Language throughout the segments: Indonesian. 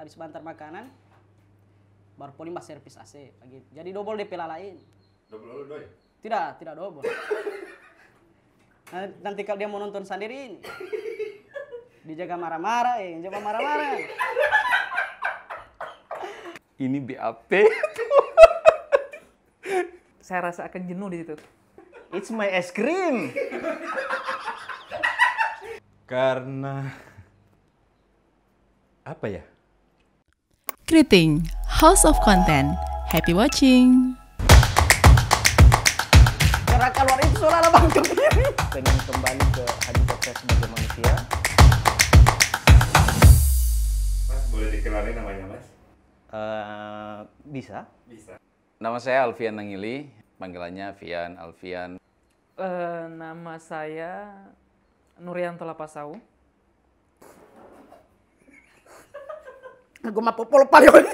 habis bantar makanan baru polling bah servis AC pagi jadi double DP lah lain double doy tidak tidak double nah, nanti kalau dia mau nonton sendiri dijaga marah-marah ya eh. jangan marah-marah ini BAP saya rasa akan jenuh di situ it's my ice cream karena apa ya Kriting, House of Content. Happy watching. Gerakan luar itu suara bang Jokiri. Pengen kembali ke hadir saya sebagai manusia. Mas, boleh dikenalin namanya mas? Uh, bisa. Bisa. Nama saya Alfian Nangili, panggilannya Vian Alfian. Uh, nama saya Nurianto Lapasau. Gue mau popol palio eh,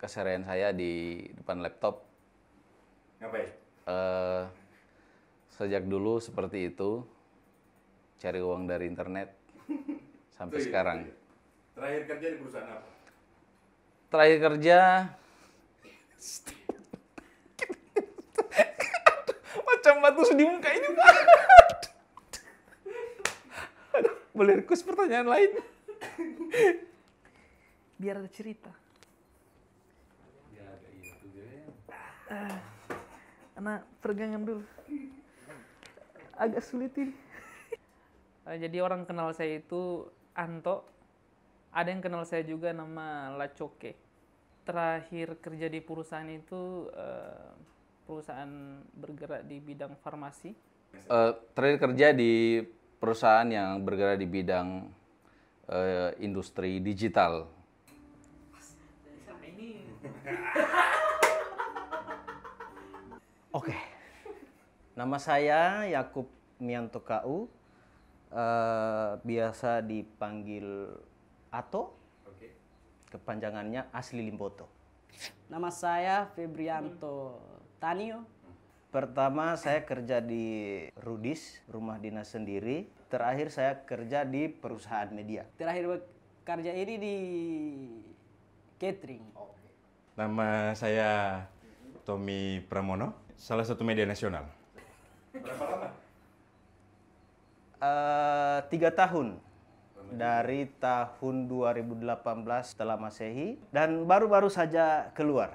keserian saya di depan laptop. Ngapain? Uh, sejak dulu seperti itu, cari uang dari internet sampai iya, sekarang. Iya. Terakhir kerja di perusahaan apa? Terakhir kerja macam batu sedih muka ini. Boleh request pertanyaan lain? Biar ada cerita. Uh, eh, anak pergangan dulu. Agak sulit ini. Eh, jadi orang kenal saya itu Anto. Ada yang kenal saya juga nama Lacoke. Terakhir kerja di perusahaan itu uh, perusahaan bergerak di bidang farmasi. Uh, terakhir kerja di perusahaan yang bergerak di bidang uh, industri digital. Oke, okay. nama saya Yakub Mianto KU, uh, eh, biasa dipanggil Ato, kepanjangannya asli Limboto. Nama saya Febrianto Tanio, Pertama saya kerja di Rudis, rumah dinas sendiri. Terakhir saya kerja di perusahaan media. Terakhir kerja ini di catering. Nama saya Tommy Pramono, salah satu media nasional. Berapa lama? Uh, tiga tahun dari tahun 2018 setelah Masehi dan baru-baru saja keluar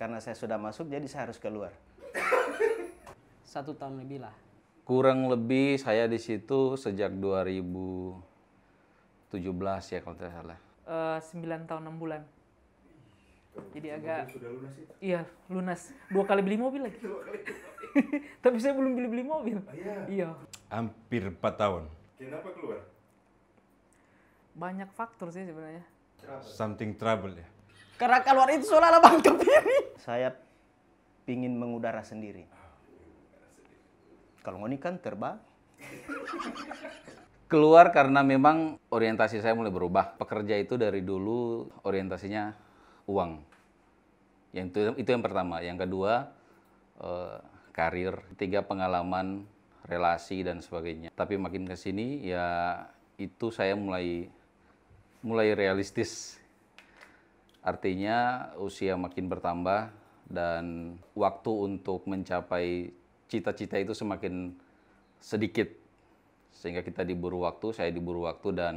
karena saya sudah masuk jadi saya harus keluar. Satu tahun lebih lah. Kurang lebih saya di situ sejak 2017 ya kalau tidak salah. Eh, sembilan uh, tahun enam bulan. Jadi agak lunas Iya, lunas. Dua kali beli mobil lagi. Tapi saya belum beli-beli mobil. Oh, iya. iya. Hampir empat tahun. Kenapa keluar? Banyak faktor sih sebenarnya. Something trouble ya. Karena keluar itu soalnya bang kepiri. Saya pingin mengudara sendiri. Ah. Kalau ngoni kan terbang. Keluar karena memang orientasi saya mulai berubah. Pekerja itu dari dulu orientasinya uang. Yang itu, itu yang pertama. Yang kedua eh, karir. Tiga, pengalaman, relasi dan sebagainya. Tapi makin ke sini ya itu saya mulai mulai realistis. Artinya usia makin bertambah dan waktu untuk mencapai cita-cita itu semakin sedikit sehingga kita diburu waktu saya diburu waktu dan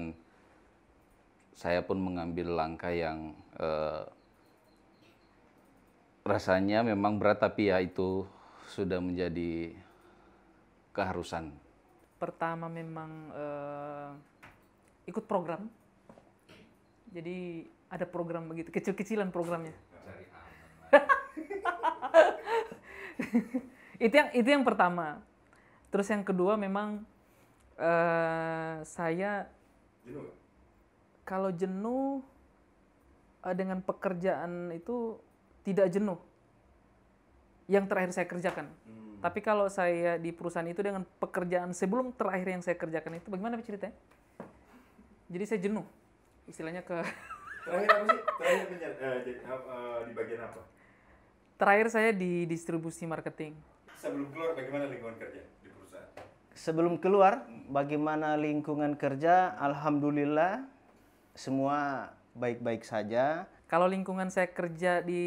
saya pun mengambil langkah yang eh, rasanya memang berat tapi ya itu sudah menjadi keharusan pertama memang eh, ikut program jadi ada program begitu kecil-kecilan programnya itu yang itu yang pertama terus yang kedua memang uh, saya jenuh. kalau jenuh uh, dengan pekerjaan itu tidak jenuh yang terakhir saya kerjakan hmm. tapi kalau saya di perusahaan itu dengan pekerjaan sebelum terakhir yang saya kerjakan itu bagaimana ceritanya jadi saya jenuh istilahnya ke terakhir apa sih terakhir uh, di bagian apa terakhir saya di distribusi marketing sebelum keluar bagaimana lingkungan kerja di perusahaan? Sebelum keluar bagaimana lingkungan kerja? Alhamdulillah semua baik-baik saja. Kalau lingkungan saya kerja di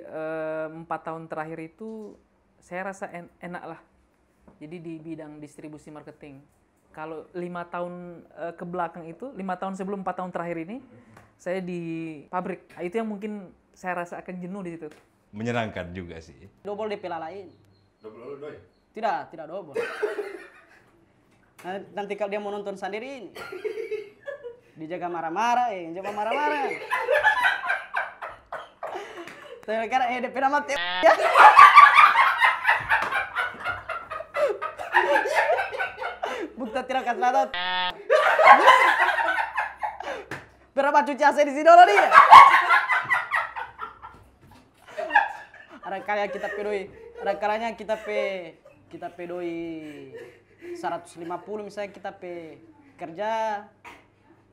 eh, empat tahun terakhir itu saya rasa en enak lah. Jadi di bidang distribusi marketing. Kalau lima tahun eh, ke belakang itu, lima tahun sebelum empat tahun terakhir ini, saya di pabrik. Itu yang mungkin saya rasa akan jenuh di situ. Menyenangkan juga sih. Double DP lain Double doi? Tidak, tidak double. Nah, nanti kalau dia mau nonton sendiri, dijaga marah-marah, eh, jangan marah-marah. Saya kira eh DP nama mati. Bukta tidak kasih Berapa cuci AC di sini dulu dia? Ada kaya kita pilih ada kalanya kita pe kita pe doi 150 misalnya kita pe kerja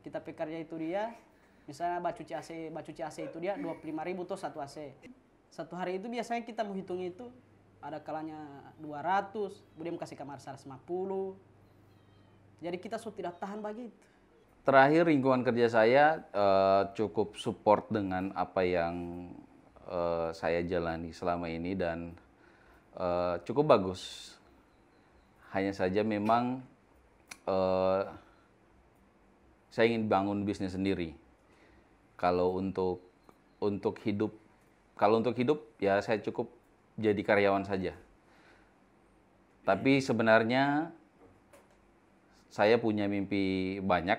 kita pe kerja itu dia misalnya baju cuci AC baju cuci AC itu dia 25 ribu tuh satu AC satu hari itu biasanya kita menghitung itu ada kalanya 200 kemudian kasih kamar 150 jadi kita sudah tidak tahan begitu terakhir lingkungan kerja saya uh, cukup support dengan apa yang uh, saya jalani selama ini dan uh, cukup bagus. Hanya saja memang uh, saya ingin bangun bisnis sendiri. Kalau untuk untuk hidup, kalau untuk hidup ya saya cukup jadi karyawan saja. Tapi sebenarnya saya punya mimpi banyak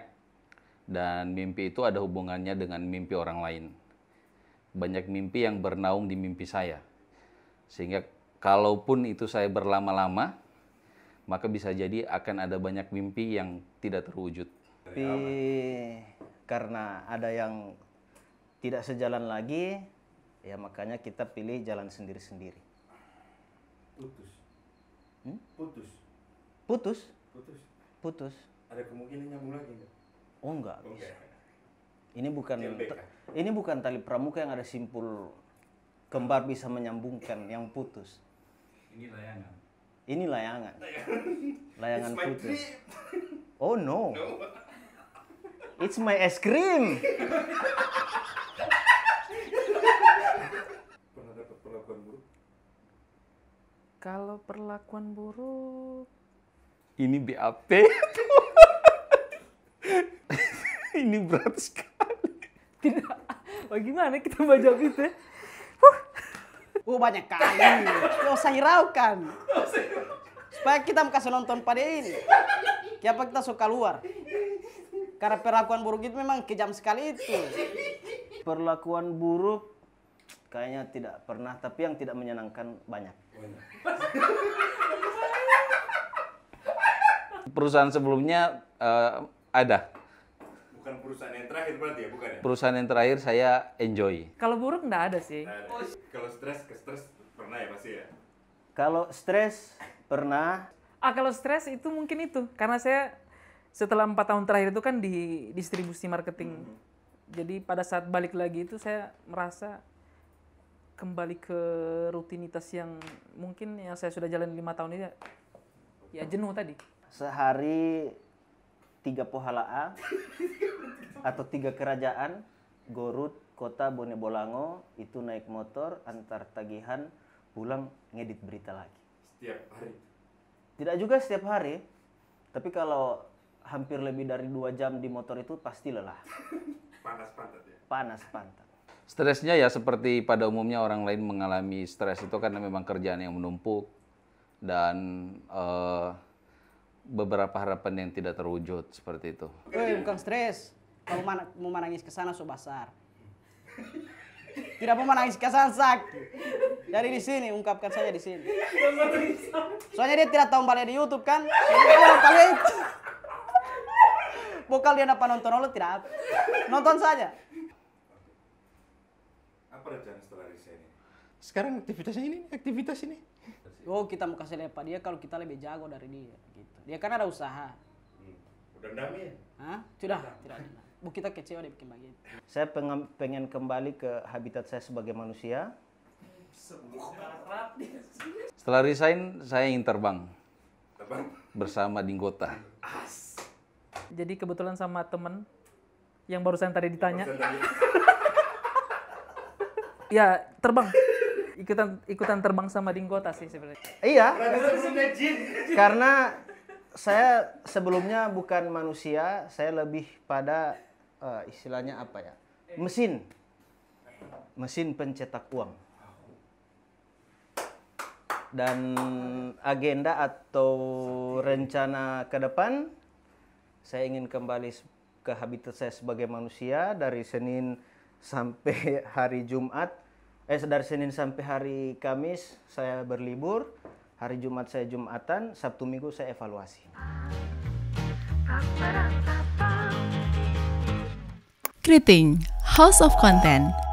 dan mimpi itu ada hubungannya dengan mimpi orang lain. Banyak mimpi yang bernaung di mimpi saya. Sehingga Kalaupun itu saya berlama-lama, maka bisa jadi akan ada banyak mimpi yang tidak terwujud. Tapi karena ada yang tidak sejalan lagi, ya makanya kita pilih jalan sendiri-sendiri. Putus. Hmm? Putus. Putus? Putus. Putus. Ada kemungkinan nyambung lagi enggak? Oh enggak. Okay. Oh, ini bukan ini bukan tali pramuka yang ada simpul kembar bisa menyambungkan yang putus. Ini layangan. Ini layangan. layangan putih. Oh no. It's my ice cream. Kalau perlakuan buruk ini BAP. ini berat sekali. Tidak. Bagaimana kita baca itu? Oh banyak kali. Kau usah hiraukan. Supaya kita kasih nonton pada ini. Kenapa kita suka luar? Karena perlakuan buruk itu memang kejam sekali itu. Perlakuan buruk kayaknya tidak pernah, tapi yang tidak menyenangkan banyak. Perusahaan sebelumnya uh, ada bukan perusahaan yang terakhir berarti ya, bukan ya? Perusahaan yang terakhir saya enjoy. Kalau buruk nggak ada sih. ada. oh. Kalau stres ke stres pernah ya pasti ya? Kalau stres pernah. Ah kalau stres itu mungkin itu karena saya setelah empat tahun terakhir itu kan di distribusi marketing. Hmm. Jadi pada saat balik lagi itu saya merasa kembali ke rutinitas yang mungkin yang saya sudah jalan lima tahun ini ya, ya jenuh tadi. Sehari tiga pohala a atau tiga kerajaan Gorut, Kota Bone Bolango itu naik motor antar tagihan pulang ngedit berita lagi. Setiap hari. Tidak juga setiap hari, tapi kalau hampir lebih dari dua jam di motor itu pasti lelah. Panas pantat ya. Panas pantat. Stresnya ya seperti pada umumnya orang lain mengalami stres itu karena memang kerjaan yang menumpuk dan uh, beberapa harapan yang tidak terwujud seperti itu. Woi, eh, bukan stres. Kalau mana mau menangis ke sana so basar. Tidak mau menangis ke sana sakit. Dari di sini ungkapkan saja di sini. Soalnya dia tidak tahu balik di YouTube kan. Jadi Bukal dia dapat nonton lo tidak apa. Nonton saja. Apa rencana setelah di ini? Sekarang aktivitasnya ini, aktivitas ini oh kita mau kasih lihat dia kalau kita lebih jago dari dia gitu dia kan ada usaha hmm. udah dendam ya Hah? sudah tidak dendam bu kita kecewa dia bikin begitu saya pengen, pengen kembali ke habitat saya sebagai manusia setelah resign saya ingin terbang terbang bersama Dinggota As. jadi kebetulan sama temen yang barusan tadi ditanya ya terbang ikutan ikutan terbang sama Dinggota sih sebenarnya. Iya. Karena saya sebelumnya bukan manusia, saya lebih pada uh, istilahnya apa ya? Mesin. Mesin pencetak uang. Dan agenda atau rencana ke depan saya ingin kembali ke habitat saya sebagai manusia dari Senin sampai hari Jumat eh dari Senin sampai hari Kamis saya berlibur, hari Jumat saya Jumatan, Sabtu Minggu saya evaluasi. Greeting, House of Content